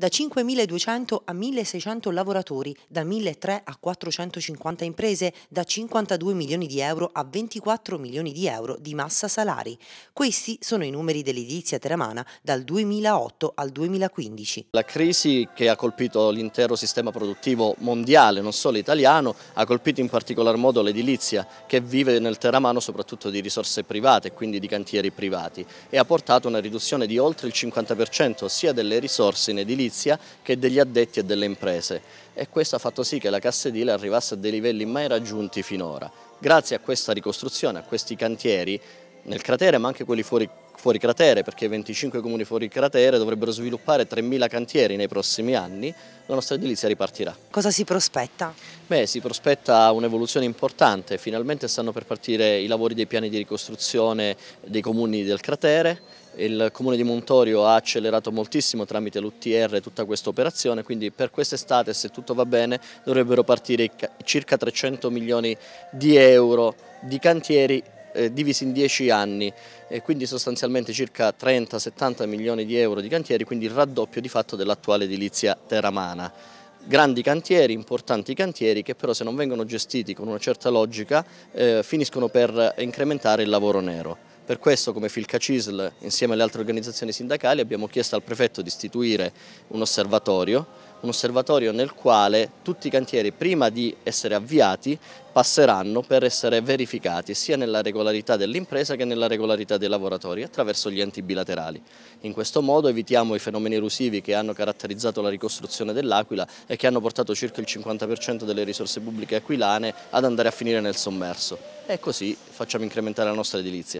da 5.200 a 1.600 lavoratori, da 1.300 a 450 imprese, da 52 milioni di euro a 24 milioni di euro di massa salari. Questi sono i numeri dell'edilizia teramana dal 2008 al 2015. La crisi che ha colpito l'intero sistema produttivo mondiale, non solo italiano, ha colpito in particolar modo l'edilizia che vive nel teramano soprattutto di risorse private, quindi di cantieri privati e ha portato a una riduzione di oltre il 50% sia delle risorse in edilizia edilizia che degli addetti e delle imprese e questo ha fatto sì che la cassa edile arrivasse a dei livelli mai raggiunti finora. Grazie a questa ricostruzione, a questi cantieri, nel cratere ma anche quelli fuori, fuori cratere perché 25 comuni fuori cratere dovrebbero sviluppare 3.000 cantieri nei prossimi anni, la nostra edilizia ripartirà. Cosa si prospetta? Beh, si prospetta un'evoluzione importante, finalmente stanno per partire i lavori dei piani di ricostruzione dei comuni del cratere, il comune di Montorio ha accelerato moltissimo tramite l'UTR tutta questa operazione, quindi per quest'estate se tutto va bene dovrebbero partire circa 300 milioni di euro di cantieri eh, divisi in 10 anni e quindi sostanzialmente circa 30-70 milioni di euro di cantieri, quindi il raddoppio di fatto dell'attuale edilizia teramana. Grandi cantieri, importanti cantieri che però se non vengono gestiti con una certa logica eh, finiscono per incrementare il lavoro nero. Per questo come Filca CISL insieme alle altre organizzazioni sindacali abbiamo chiesto al prefetto di istituire un osservatorio un osservatorio nel quale tutti i cantieri prima di essere avviati passeranno per essere verificati sia nella regolarità dell'impresa che nella regolarità dei lavoratori attraverso gli enti bilaterali. In questo modo evitiamo i fenomeni elusivi che hanno caratterizzato la ricostruzione dell'Aquila e che hanno portato circa il 50% delle risorse pubbliche aquilane ad andare a finire nel sommerso e così facciamo incrementare la nostra edilizia.